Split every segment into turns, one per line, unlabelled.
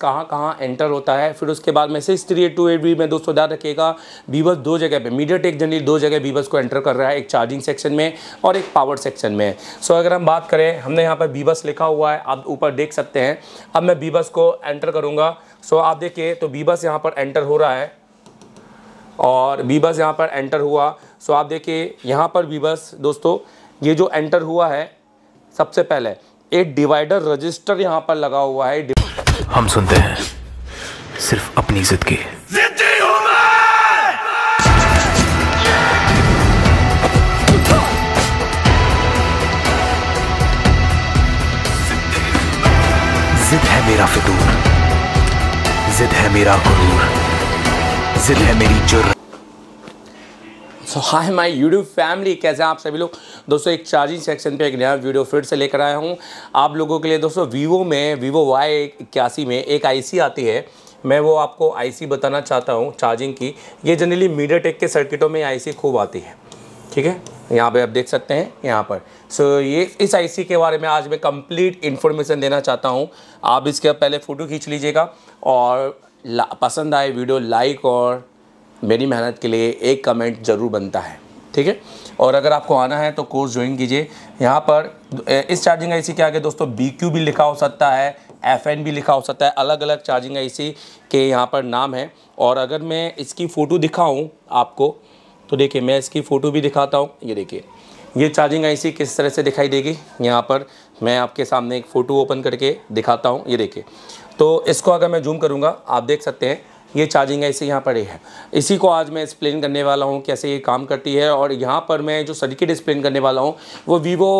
कहाँ कहाँ एंटर होता है फिर उसके बाद message three eight two eight B में दोस्तों याद रखिएगा बीबस दो जगह पे मीडिया टेक जनरली दो जगह बीबस को एंटर कर रहा है एक चार्जिंग सेक्शन में और एक पावर सेक्शन में सो अगर हम बात करें हमने यहाँ पर बीबस लिखा हुआ है आप ऊपर देख सकते हैं अब मैं बीबस को एंटर करूँगा सो आप देखिए तो बीबस यहाँ पर एंटर हो रहा है और बीबस यहाँ पर एंटर हुआ सो आप देखिए यहाँ पर बीबस दोस्तों ये जो एंटर हुआ है सबसे पहले एक डिवाइडर रजिस्टर यहाँ पर लगा हुआ है हम सुनते हैं सिर्फ अपनी जिद की जिद है मेरा फितूर जिद है मेरा गुरूर जिद है मेरी जुर्र so hi my YouTube family कैसे आप सभी लोग दोस्तों एक चार्जिंग सेक्शन पे एक नया वीडियो फिर से लेकर आया हूँ आप लोगों के लिए दोस्तों वीवो में वीवो वाई इक्यासी में एक आईसी आती है मैं वो आपको आईसी बताना चाहता हूँ चार्जिंग की ये जनरली मीडिया टेक के सर्किटों में सी खूब आती है ठीक है यहाँ पर आप देख सकते हैं यहाँ पर सो so, ये इस आईसी के बारे में आज मैं कंप्लीट इन्फॉर्मेशन देना चाहता हूँ आप इसके पहले फ़ोटो खींच लीजिएगा और पसंद आए वीडियो लाइक और मेरी मेहनत के लिए एक कमेंट ज़रूर बनता है ठीक है और अगर आपको आना है तो कोर्स ज्वाइन कीजिए यहाँ पर इस चार्जिंग आईसी के आगे दोस्तों बी भी लिखा हो सकता है एफ भी लिखा हो सकता है अलग अलग चार्जिंग आईसी के यहाँ पर नाम है और अगर मैं इसकी फ़ोटो दिखाऊँ आपको तो देखिए मैं इसकी फ़ोटो भी दिखाता हूँ ये देखिए ये चार्जिंग आईसी किस तरह से दिखाई देगी यहाँ पर मैं आपके सामने एक फ़ोटो ओपन करके दिखाता हूँ ये देखिए तो इसको अगर मैं जूम करूँगा आप देख सकते हैं ये चार्जिंग ऐसे यहाँ पड़ी है इसी को आज मैं एक्सप्लेन करने वाला हूँ कैसे ये काम करती है और यहाँ पर मैं जो सर्किट एक्सप्लेन करने वाला हूँ वो वीवो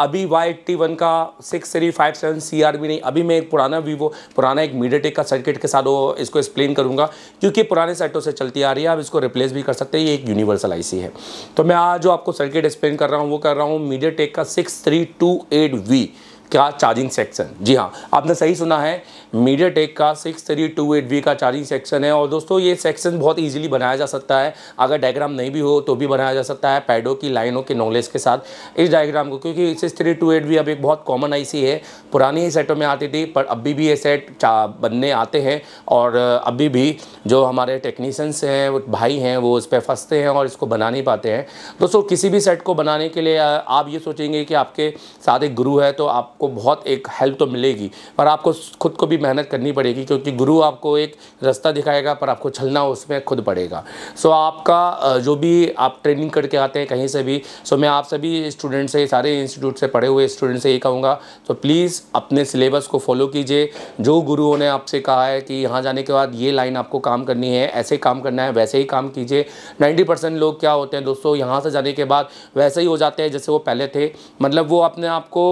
अभी वाई एट्टी वन का six three five seven C R भी नहीं अभी मैं एक पुराना वीवो पुराना एक टेक का सर्किट के साथ वो इसको एक्सप्लेन करूँगा क्योंकि पुराने सेटों से चलती आ रही है आप इसको रिप्लेस भी कर सकते हैं ये एक यूनिवर्सल आईसी है तो मैं आज जो आपको सर्किट एक्सप्लेन कर रहा हूँ वो कर रहा हूँ टेक का six three two eight V क्या चार्जिंग सेक्शन जी हाँ आपने सही सुना है मीडिया टेक का six three two eight V का चार्जिंग सेक्शन है और दोस्तों ये सेक्शन बहुत इजीली बनाया जा सकता है अगर डायग्राम नहीं भी हो तो भी बनाया जा सकता है पैडों की लाइनों के नॉलेज के साथ इस डायग्राम को क्योंकि six three two eight V अब एक बहुत कॉमन आईसी है पुरानी ही सेटों में आती थी पर अभी भी ये सेट बनने आते हैं और अभी भी जो हमारे टेक्नीसन्स हैं भाई हैं वो इस पर फंसते हैं और इसको बना नहीं पाते हैं दोस्तों किसी भी सेट को बनाने के लिए आप ये सोचेंगे कि आपके साथ एक गुरु है तो आप आपको बहुत एक हेल्प तो मिलेगी पर आपको खुद को भी मेहनत करनी पड़ेगी क्योंकि गुरु आपको एक रास्ता दिखाएगा पर आपको छलना उसमें खुद पड़ेगा सो so, आपका जो भी आप ट्रेनिंग करके आते हैं कहीं से भी सो so, मैं आप सभी स्टूडेंट से सारे इंस्टीट्यूट से पढ़े हुए स्टूडेंट से ये कहूँगा तो प्लीज़ अपने सिलेबस को फॉलो कीजिए जो गुरुओं ने आपसे कहा है कि यहाँ जाने के बाद ये लाइन आपको काम करनी है ऐसे काम करना है वैसे ही काम कीजिए नाइन्टी परसेंट लोग क्या होते हैं दोस्तों यहाँ से जाने के बाद वैसे ही हो जाते हैं जैसे वो पहले थे मतलब वो अपने आप को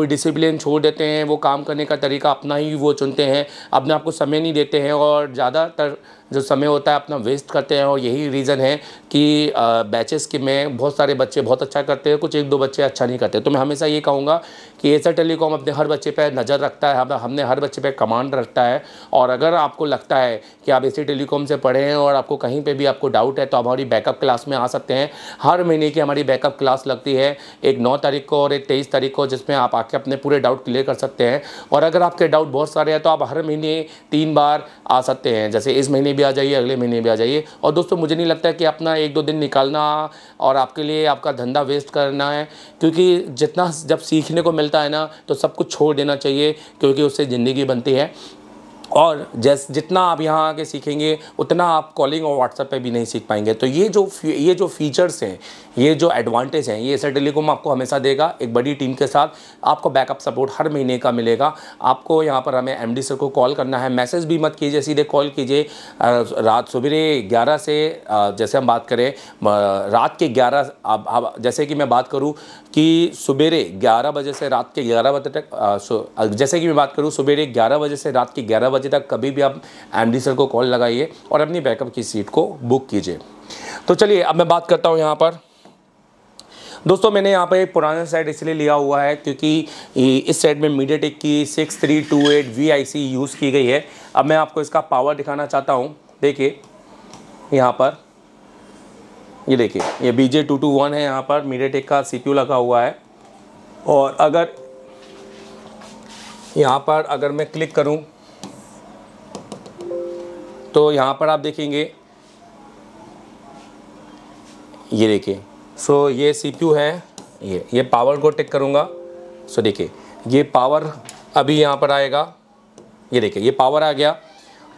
कोई डिसिप्लिन छोड़ देते हैं वो काम करने का तरीका अपना ही वो चुनते हैं अपने आप को समय नहीं देते हैं और ज़्यादातर जो समय होता है अपना वेस्ट करते हैं और यही रीज़न है कि बैचेस के में बहुत सारे बच्चे बहुत अच्छा करते हैं कुछ एक दो बच्चे अच्छा नहीं करते तो मैं हमेशा ये कहूँगा कि एसर टेलीकॉम अपने हर बच्चे पर नज़र रखता है हमने हर बच्चे पर कमांड रखता है और अगर आपको लगता है कि आप एसर टेलीकॉम से पढ़े हैं और आपको कहीं पर भी आपको डाउट है तो आप हमारी बैकअप क्लास में आ सकते हैं हर महीने की हमारी बैकअप क्लास लगती है एक नौ तारीख को और एक तेईस तारीख को जिसमें आप आके अपने पूरे डाउट क्लियर कर सकते हैं और अगर आपके डाउट बहुत सारे हैं तो आप हर महीने तीन बार आ सकते हैं जैसे इस महीने भी आ जाइए अगले महीने भी आ जाइए और दोस्तों मुझे नहीं लगता है कि अपना एक दो दिन निकालना और आपके लिए आपका धंधा वेस्ट करना है क्योंकि जितना जब सीखने को मिलता है ना तो सब कुछ छोड़ देना चाहिए क्योंकि उससे ज़िंदगी बनती है और जैस जितना आप यहाँ आके सीखेंगे उतना आप कॉलिंग और व्हाट्सएप पे भी नहीं सीख पाएंगे तो ये जो ये जो फीचर्स हैं ये जो एडवांटेज हैं ये एसर टेलीकॉम आपको हमेशा देगा एक बड़ी टीम के साथ आपको बैकअप सपोर्ट हर महीने का मिलेगा आपको यहाँ पर हमें एम सर को कॉल करना है मैसेज भी मत कीजिए सीधे कॉल कीजिए रात सवेरे ग्यारह से जैसे हम बात करें रात के ग्यारह अब जैसे कि मैं बात करूँ कि सवेरे ग्यारह बजे से रात के ग्यारह बजे तक जैसे कि मैं बात करूँ सवेरे ग्यारह बजे से रात के ग्यारह बजे बजे तक कभी भी आप एम सर को कॉल लगाइए और अपनी बैकअप की सीट को बुक कीजिए तो चलिए अब मैं बात करता हूँ यहाँ पर दोस्तों मैंने यहाँ पर एक पुराना सेट इसलिए लिया हुआ है क्योंकि इस सेट में मीडियाटेक की six three two eight V I C use की गई है अब मैं आपको इसका पावर दिखाना चाहता हूँ देखिए यहाँ पर ये देखिए ये B J two two one है यहाँ पर मीडियाटेक का सी पी यू लगा हुआ है और अगर यहाँ पर अगर मैं क्लिक करूँ तो यहाँ पर आप देखेंगे ये देखिए सो ये सीपीयू है ये ये पावर को टेक करूँगा सो देखिए ये पावर अभी यहाँ पर आएगा ये देखिए ये पावर आ गया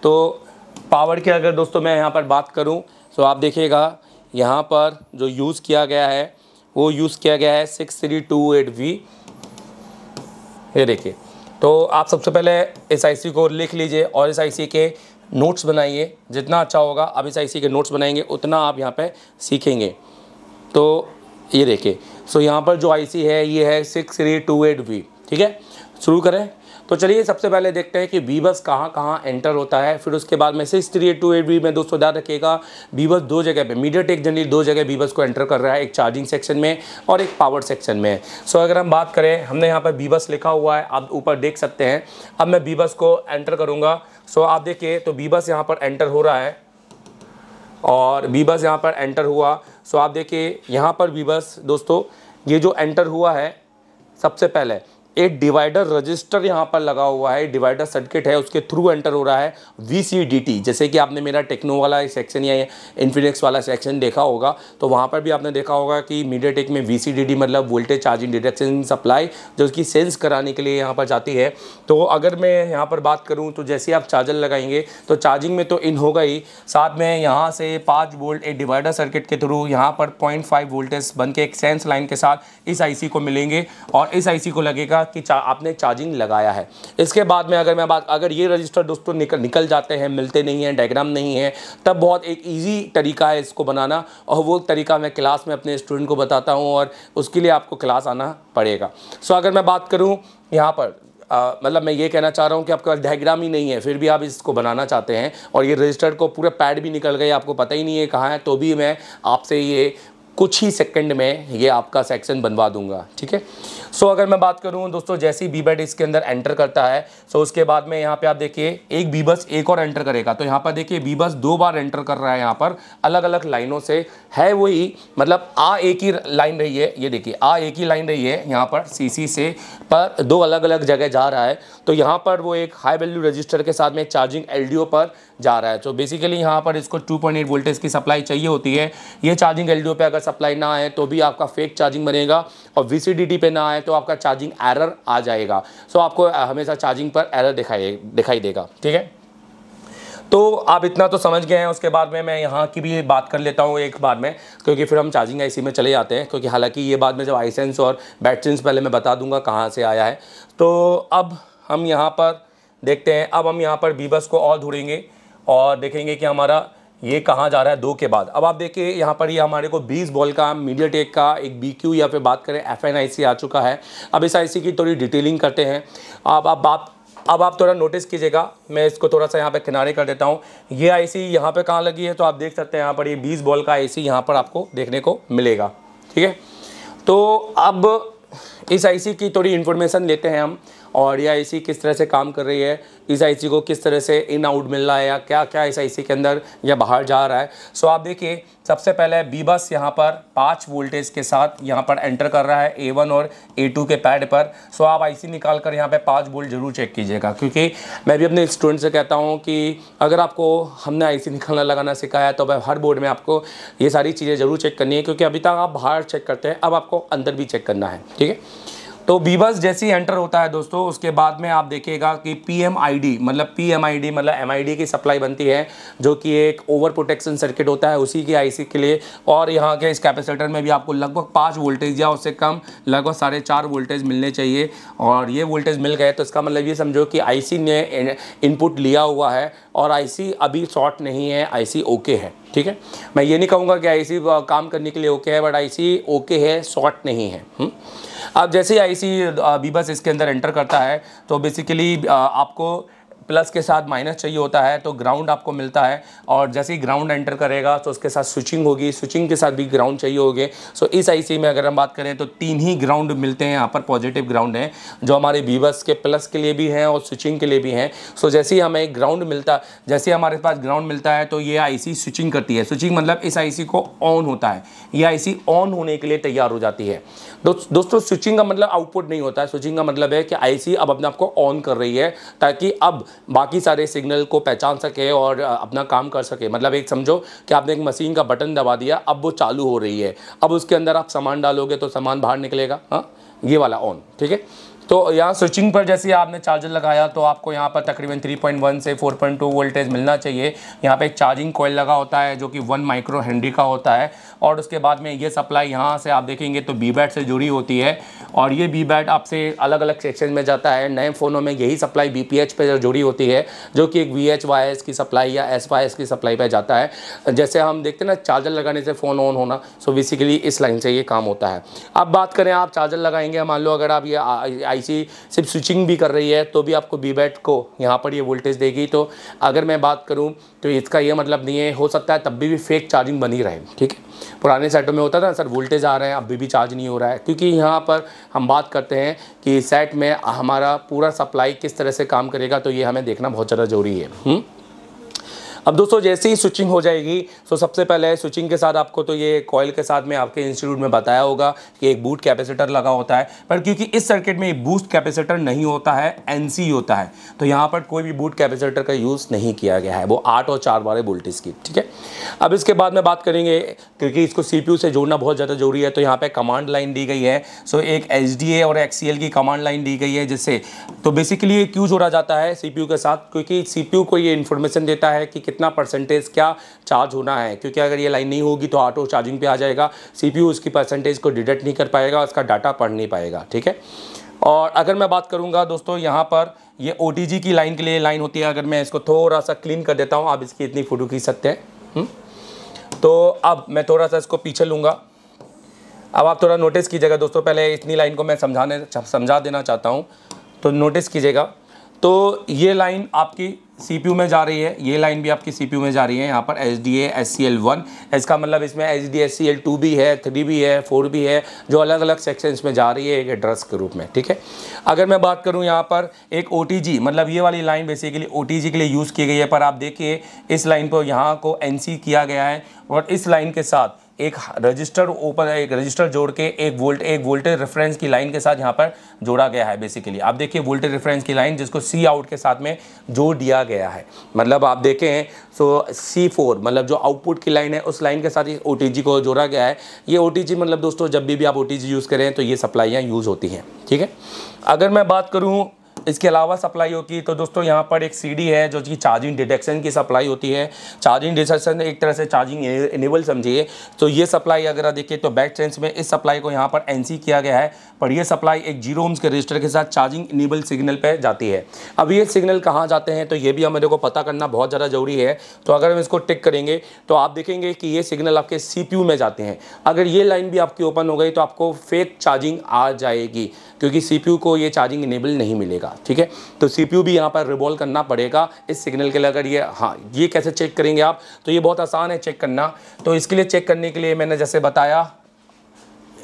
तो पावर की अगर दोस्तों मैं यहाँ पर बात करूँ तो आप देखिएगा यहाँ पर जो यूज़ किया गया है वो यूज़ किया गया है six three two eight V ये देखिए तो आप सबसे पहले एस आई सी को लिख लीजिए और एस आई सी के नोट्स बनाइए जितना अच्छा होगा अभी इस आई के नोट्स बनाएंगे उतना आप यहाँ पर सीखेंगे तो ये देखिए सो यहाँ पर जो आईसी है ये है six three two eight V ठीक है शुरू करें तो चलिए सबसे पहले देखते हैं कि बी बस कहाँ कहाँ एंटर होता है फिर उसके बाद में six three eight two eight B में दोस्तों याद रखिएगा बी बस दो जगह पे मीडिया टेक जनरली दो जगह बी बस को एंटर कर रहा है एक चार्जिंग सेक्शन में और एक पावर सेक्शन में सो अगर हम बात करें हमने यहाँ पर बी बस लिखा हुआ है आप ऊपर देख सकते हैं अब मैं बी बस को एंटर करूँगा सो आप देखिए तो बी बस यहाँ पर एंटर हो रहा है और बी बस यहाँ पर एंटर हुआ सो आप देखिए यहाँ पर बी बस दोस्तों ये जो एंटर हुआ है सबसे पहले एक डिवाइडर रजिस्टर यहाँ पर लगा हुआ है डिवाइडर सर्किट है उसके थ्रू एंटर हो रहा है वी जैसे कि आपने मेरा टेक्नो वाला सेक्शन या इन्फिनिक्स वाला सेक्शन देखा होगा तो वहाँ पर भी आपने देखा होगा कि मीडिया टेक में वी मतलब वोल्टेज चार्जिंग डिडक्शन सप्लाई जो उसकी सेंस कराने के लिए यहाँ पर जाती है तो अगर मैं यहाँ पर बात करूँ तो जैसे आप चार्जर लगाएंगे तो चार्जिंग में तो इन होगा ही साथ में यहाँ से पाँच वोल्ट एक डिवाइडर सर्किट के थ्रू यहाँ पर पॉइंट वोल्टेज बन के एक सेंस लाइन के साथ इस आई को मिलेंगे और इस आई को लगेगा देखा कि चा, आपने चार्जिंग लगाया है इसके बाद में अगर मैं बात अगर ये रजिस्टर दोस्तों निकल निकल जाते हैं मिलते नहीं हैं डायग्राम नहीं है तब बहुत एक ईजी तरीका है इसको बनाना और वो तरीका मैं क्लास में अपने स्टूडेंट को बताता हूँ और उसके लिए आपको क्लास आना पड़ेगा सो अगर मैं बात करूँ यहाँ पर मतलब मैं ये कहना चाह रहा हूँ कि आपके पास डायग्राम ही नहीं है फिर भी आप इसको बनाना चाहते हैं और ये रजिस्टर्ड को पूरा पैड भी निकल गए आपको पता ही नहीं है कहाँ है तो भी मैं आपसे ये कुछ ही सेकंड में ये आपका सेक्शन बनवा दूंगा ठीक है सो अगर मैं बात करूँ दोस्तों जैसे ही बी बीबेट इसके अंदर एंटर करता है सो उसके बाद में यहाँ पे आप देखिए एक बी बस एक और एंटर करेगा तो यहाँ पर देखिए बी बस दो बार एंटर कर रहा है यहाँ पर अलग अलग लाइनों से है वही मतलब आ एक ही लाइन रही है ये देखिए आ एक ही लाइन रही है यहाँ पर सी से पर दो अलग अलग जगह जा रहा है तो यहाँ पर वो एक हाई वैल्यू रजिस्टर के साथ में चार्जिंग एल पर जा रहा है तो बेसिकली यहाँ पर इसको टू वोल्टेज की सप्लाई चाहिए होती है ये चार्जिंग एल पे अगर सप्लाई ना आए तो भी आपका फेक चार्जिंग बनेगा और वी पे ना आए तो आपका चार्जिंग एरर आ जाएगा सो आपको हमेशा चार्जिंग पर एरर दिखाई दिखाई देगा ठीक है तो आप इतना तो समझ गए हैं उसके बाद में मैं यहाँ की भी बात कर लेता हूँ एक बार में क्योंकि फिर हम चार्जिंग आईसी में चले जाते हैं क्योंकि हालांकि ये बाद में जब आईसेंस और बैटसेंस पहले मैं बता दूंगा कहाँ से आया है तो अब हम यहाँ पर देखते हैं अब हम यहाँ पर बीबस को और ढूंढेंगे और देखेंगे कि हमारा ये कहाँ जा रहा है दो के बाद अब आप देखिए यहाँ पर ये यह हमारे को 20 बॉल का मीडिया टेक का एक बी क्यू या फिर बात करें एफ एन आई सी आ चुका है अब इस आई सी की थोड़ी डिटेलिंग करते हैं अब आप बात अब आप थोड़ा नोटिस कीजिएगा मैं इसको थोड़ा सा यहाँ पे किनारे कर देता हूँ ये आई सी यहाँ पर कहाँ लगी है तो आप देख सकते हैं यहाँ पर ये बीस बॉल का आई सी यहाँ पर आपको देखने को मिलेगा ठीक है तो अब इस आई सी की थोड़ी इन्फॉर्मेशन लेते हैं हम और ये आई किस तरह से काम कर रही है इस आई को किस तरह से इन आउट मिल रहा है या क्या क्या इस आई के अंदर या बाहर जा रहा है सो आप देखिए सबसे पहले बी बस यहाँ पर पाँच वोल्टेज के साथ यहाँ पर एंटर कर रहा है ए वन और ए टू के पैड पर सो आप आई निकाल कर यहाँ पर पाँच वोल्ट जरूर चेक कीजिएगा क्योंकि मैं भी अपने स्टूडेंट से कहता हूँ कि अगर आपको हमने आई निकालना लगाना सिखाया तो हर बोर्ड में आपको ये सारी चीज़ें ज़रूर चेक करनी है क्योंकि अभी तक आप बाहर चेक करते हैं अब आपको अंदर भी चेक करना है ठीक है तो बीबस जैसे ही एंटर होता है दोस्तों उसके बाद में आप देखिएगा कि पीएमआईडी मतलब पीएमआईडी मतलब एमआईडी की सप्लाई बनती है जो कि एक ओवर प्रोटेक्शन सर्किट होता है उसी की आईसी के लिए और यहाँ के इस कैपेसिटर में भी आपको लगभग पाँच वोल्टेज या उससे कम लगभग साढ़े चार वोल्टेज मिलने चाहिए और ये वोल्टेज मिल गए तो इसका मतलब ये समझो कि सी ने इनपुट लिया हुआ है और सी अभी शॉर्ट नहीं है सी ओके है ठीक है मैं ये नहीं कहूँगा कि सी काम करने के लिए ओके है बट सी ओके है शॉर्ट नहीं है हुँ? हम्म? अब जैसे ही आई सी बीबस इसके अंदर एंटर करता है तो बेसिकली आपको प्लस के साथ माइनस चाहिए होता है तो ग्राउंड आपको मिलता है और जैसे ही ग्राउंड एंटर करेगा तो उसके साथ स्विचिंग होगी स्विचिंग के साथ भी ग्राउंड चाहिए होगी सो इस आईसी में अगर हम बात करें तो तीन ही ग्राउंड मिलते हैं यहाँ पर पॉजिटिव ग्राउंड हैं जो हमारे वीवर्स के प्लस के लिए भी हैं और स्विचिंग के लिए भी हैं सो जैसे ही हमें ग्राउंड मिलता जैसे हमारे पास ग्राउंड मिलता है तो ये आई स्विचिंग करती है स्विचिंग मतलब इस आई को ऑन होता है ये आई ऑन होने के लिए तैयार हो जाती है दोस्तों स्विचिंग का मतलब आउटपुट नहीं होता है स्विचिंग का मतलब है कि आई अब अपने आप को ऑन कर रही है ताकि अब बाकी सारे सिग्नल को पहचान सके और अपना काम कर सके मतलब एक समझो कि आपने एक मशीन का बटन दबा दिया अब वो चालू हो रही है अब उसके अंदर आप सामान डालोगे तो सामान बाहर निकलेगा हाँ ये वाला ऑन ठीक है तो यहाँ स्विचिंग पर जैसे आपने चार्जर लगाया तो आपको यहाँ पर तकरीबन 3.1 से 4.2 वोल्टेज मिलना चाहिए यहाँ पे एक चार्जिंग कोयल लगा होता है जो कि वन माइक्रो हेनरी का होता है और उसके बाद में ये सप्लाई यहाँ से आप देखेंगे तो बी बैट से जुड़ी होती है और ये बी बैट आपसे अलग अलग सेक्शन में जाता है नए फ़ोनों में यही सप्लाई बी पी एच पर जुड़ी होती है जो कि एक वी एच वाई एस की सप्लाई या एस वाई एस की सप्लाई पर जाता है जैसे हम देखते हैं ना चार्जर लगाने से फ़ोन ऑन होना सो बेसिकली इस लाइन से ये काम होता है अब बात करें आप चार्जर लगाएंगे मान लो अगर आप ये आई सी सिर्फ स्विचिंग भी कर रही है तो भी आपको बी बैट को यहाँ पर ये वोल्टेज देगी तो अगर मैं बात करूँ तो इसका ये मतलब नहीं है हो सकता है तब भी, भी फेक चार्जिंग बनी रहे ठीक है पुराने सेटों में होता था सर वोल्टेज आ रहे हैं अभी भी चार्ज नहीं हो रहा है क्योंकि यहाँ पर हम बात करते हैं कि सेट में हमारा पूरा सप्लाई किस तरह से काम करेगा तो ये हमें देखना बहुत ज़्यादा ज़रूरी है हुँ? हम्म? अब दोस्तों जैसे ही स्विचिंग हो जाएगी तो सबसे पहले स्विचिंग के साथ आपको तो ये कॉयल के साथ में आपके इंस्टीट्यूट में बताया होगा कि एक बूट कैपेसिटर लगा होता है पर क्योंकि इस सर्किट में बूस्ट कैपेसिटर नहीं होता है एन होता है तो यहाँ पर कोई भी बूट कैपेसिटर का यूज़ नहीं किया गया है वो आठ और चार वाले वोल्टेज की ठीक है अब इसके बाद में बात करेंगे क्योंकि इसको सी से जोड़ना बहुत ज़्यादा ज़रूरी है तो यहाँ पर कमांड लाइन दी गई है सो एक एच और एक्स की कमांड लाइन दी गई है जिससे तो बेसिकली ये क्यों जोड़ा जाता है सी के साथ क्योंकि सी को ये इन्फॉर्मेशन देता है कि कितना परसेंटेज क्या चार्ज होना है क्योंकि अगर ये लाइन नहीं होगी तो ऑटो चार्जिंग पे आ जाएगा सीपीयू उसकी परसेंटेज को डिडक्ट नहीं कर पाएगा उसका डाटा पढ़ नहीं पाएगा ठीक है और अगर मैं बात करूँगा दोस्तों यहाँ पर ये ओ की लाइन के लिए लाइन होती है अगर मैं इसको थोड़ा सा क्लीन कर देता हूँ आप इसकी इतनी फ़ोटो खींच सकते हैं हम्म? तो अब मैं थोड़ा सा इसको पीछे लूँगा अब आप थोड़ा नोटिस कीजिएगा दोस्तों पहले इतनी लाइन को मैं समझाने समझा देना चाहता हूँ तो नोटिस कीजिएगा तो ये लाइन आपकी सीपीयू में जा रही है ये लाइन भी आपकी सीपीयू में जा रही है यहाँ पर H D S C L one इसका मतलब इसमें H D S C L two भी है थ्री भी है फोर भी है जो अलग अलग सेक्शन में जा रही है एक एड्रेस के रूप में ठीक है अगर मैं बात करूँ यहाँ पर एक ओ टी जी मतलब ये वाली line basically O T G के लिए यूज़ की गई है पर आप देखिए इस लाइन को यहाँ को एन सी किया गया है और इस लाइन के साथ एक रजिस्टर ऊपर एक रजिस्टर जोड़ के एक वोल्ट एक वोल्टेज रेफरेंस की लाइन के साथ यहाँ पर जोड़ा गया है बेसिकली आप देखिए वोल्टेज रेफरेंस की लाइन जिसको सी आउट के साथ में जोड़ दिया गया है मतलब आप देखें सो सी फोर मतलब जो आउटपुट की लाइन है उस लाइन के साथ ही ओ को जोड़ा गया है ये ओ मतलब दोस्तों जब भी, भी आप ओ यूज़ करें तो ये सप्लाइयाँ यूज़ होती हैं ठीक है अगर मैं बात करूँ इसके अलावा सप्लाई होती है तो दोस्तों यहाँ पर एक सीडी है जो कि चार्जिंग डिटेक्शन की सप्लाई होती है चार्जिंग डिटेक्शन एक तरह से चार्जिंग इनेबल समझिए तो ये सप्लाई अगर आप देखिए तो बैक चेंस में इस सप्लाई को यहाँ पर एन किया गया है पर यह सप्लाई एक जीरो ओम्स के रजिस्टर के साथ चार्जिंग इनेबल सिग्नल पर जाती है अब ये सिग्नल कहाँ जाते हैं तो ये भी हमारे को पता करना बहुत ज़्यादा ज़रूरी है तो अगर हम इसको टिक करेंगे तो आप देखेंगे कि ये सिग्नल आपके सी में जाते हैं अगर ये लाइन भी आपकी ओपन हो गई तो आपको फेक चार्जिंग आ जाएगी क्योंकि सीपीयू को ये चार्जिंग इनेबल नहीं मिलेगा ठीक है तो सीपीयू भी यहाँ पर रिवॉल्व करना पड़ेगा इस सिग्नल के लिए अगर ये हाँ ये कैसे चेक करेंगे आप तो ये बहुत आसान है चेक करना तो इसके लिए चेक करने के लिए मैंने जैसे बताया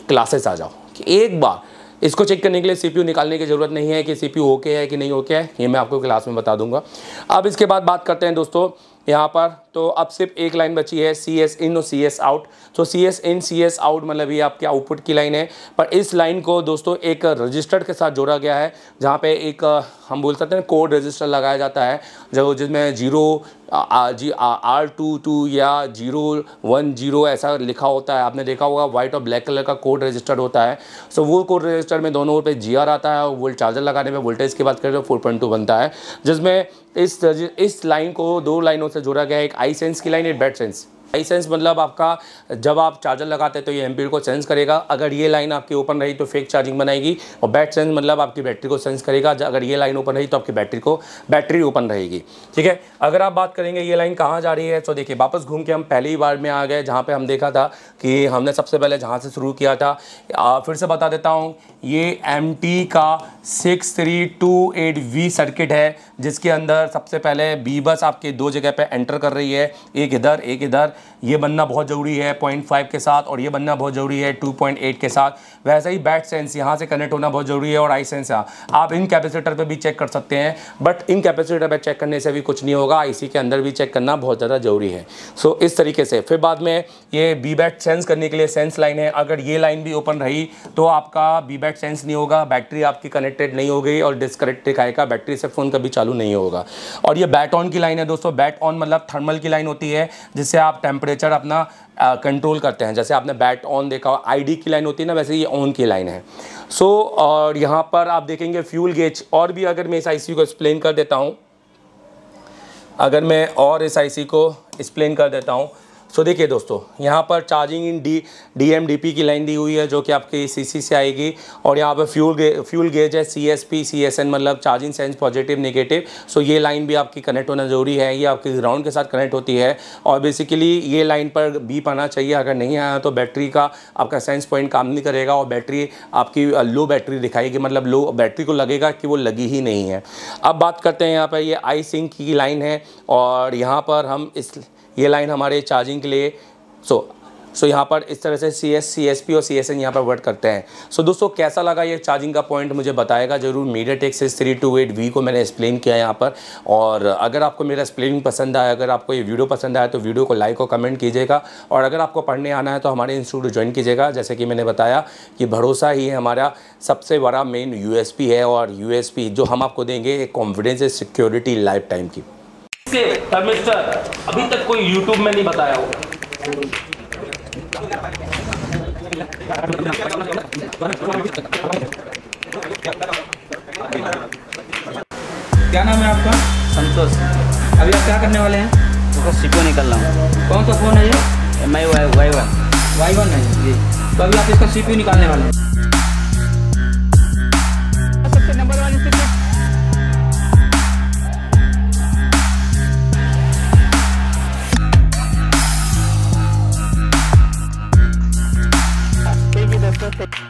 क्लासेस आ जाओ कि एक बार इसको चेक करने के लिए सीपीयू निकालने की ज़रूरत नहीं है कि सीपीयू ओके है कि नहीं ओके है ये मैं आपको क्लास में बता दूंगा अब इसके बाद बात करते हैं दोस्तों यहाँ पर तो अब सिर्फ एक लाइन बची है सी एस इन और सी एस आउट तो C S in C S out मतलब ये आपके आउटपुट की लाइन है पर इस लाइन को दोस्तों एक रजिस्टर के साथ जोड़ा गया है जहाँ पे एक हम बोल सकते हैं कोड रजिस्टर लगाया जाता है जब जिसमें zero G R two two या जीरो वन जीरो ऐसा लिखा होता है आपने देखा होगा वाइट और ब्लैक कलर का कोड रजिस्टर होता है सो वो कोड रजिस्टर में दोनों पे जी आर आता है और वोल्ट चार्जर लगाने में वोल्टेज की बात करें तो फोर पॉइंट टू बनता है जिसमें इस इस लाइन को दो लाइनों से जोड़ा गया है एक आई आई सेंस की line at bad sense I sense मतलब आपका जब आप चार्जर लगाते हैं तो ये एम्पियर को सेंस करेगा अगर ये लाइन आपकी ओपन रही तो फेक चार्जिंग बनाएगी और बैट सेंस मतलब आपकी बैटरी को सेंस करेगा अगर ये लाइन ओपन रही तो आपकी बैटरी को बैटरी ओपन रहेगी ठीक है अगर आप बात करेंगे ये लाइन कहाँ जा रही है तो देखिए वापस घूम के हम पहली बार में आ गए जहाँ पर हम देखा था कि हमने सबसे पहले जहाँ से शुरू किया था फिर से बता देता हूँ ये एम का six three two eight V circuit है जिसके अंदर सबसे पहले बी बस आपके दो जगह पर एंटर कर रही है एक इधर एक इधर ये बनना बहुत ज़रूरी है पॉइंट फाइव के साथ और ये बनना बहुत ज़रूरी है टू पॉइंट एट के साथ वैसे ही बैट सेंस यहाँ से कनेक्ट होना बहुत ज़रूरी है और आई सेंस यहाँ आप इन कैपेसिटर पर भी चेक कर सकते हैं बट इन कैपेसिटर पर चेक करने से भी कुछ नहीं होगा आई के अंदर भी चेक करना बहुत ज़्यादा ज़रूरी है सो so, इस तरीके से फिर बाद में ये बी बैट सेंस करने के लिए सेंस लाइन है अगर ये लाइन भी ओपन रही तो आपका बी बैट सेंस नहीं होगा बैटरी आपकी कनेक्टेड नहीं हो गई और डिसकनेक्टेड आएगा बैटरी से फ़ोन कभी चालू नहीं होगा और ये बैट ऑन की लाइन है दोस्तों बैट ऑन मतलब थर्मल की लाइन होती है जिससे आप टेम्परेचर अपना कंट्रोल करते हैं जैसे आपने बैट ऑन देखा आईडी की लाइन होती है ना वैसे ये ऑन की लाइन है सो so, और यहाँ पर आप देखेंगे फ्यूल गेज और भी अगर मैं इस आईसी को एक्सप्लेन कर देता हूँ अगर मैं और इस आईसी को एक्सप्लेन कर देता हूँ सो देखिए दोस्तों यहाँ पर charging in D D M D P की लाइन दी हुई है जो कि आपके सी सी से आएगी और यहाँ पर फ्यूल गे फ्यूल गेज है C S P C S N मतलब charging sense positive negative so ये लाइन भी आपकी कनेक्ट होना ज़रूरी है ये आपके ग्राउंड के साथ कनेक्ट होती है और बेसिकली ये लाइन पर बीप आना चाहिए अगर नहीं आया तो बैटरी का आपका सेंस पॉइंट काम नहीं करेगा और बैटरी आपकी लो बैटरी दिखाएगी मतलब लो बैटरी को लगेगा कि वो लगी ही नहीं है अब बात करते हैं यहाँ पर ये आई सिंक की लाइन है और यहाँ पर हम इस ये लाइन हमारे चार्जिंग के लिए सो सो यहाँ पर इस तरह से C S C S P और सी एस एन यहाँ पर वर्क करते हैं सो so, दोस्तों कैसा लगा ये चार्जिंग का पॉइंट मुझे बताएगा जरूर MediaTek's three two eight V को मैंने एक्सप्लेन किया यहाँ पर और अगर आपको मेरा एक्सप्लेनिंग पसंद आया अगर आपको ये वीडियो पसंद आया तो वीडियो को लाइक और कमेंट कीजिएगा और अगर आपको पढ़ने आना है तो हमारे इंस्टीट्यूट ज्वाइन कीजिएगा जैसे कि मैंने बताया कि भरोसा ही हमारा सबसे बड़ा मेन यू है और यू जो हम आपको देंगे एक कॉन्फिडेंस सिक्योरिटी लाइफ टाइम की अभी तक कोई यूट्यूब में नहीं बताया होगा क्या नाम है आपका संतोष अभी आप क्या करने वाले हैं तो सीपो निकल रहा हूँ कौन सा फ़ोन है ये M I Y one Y one है जी तो अभी आप इसका सीपी निकालने वाले हैं Thank you.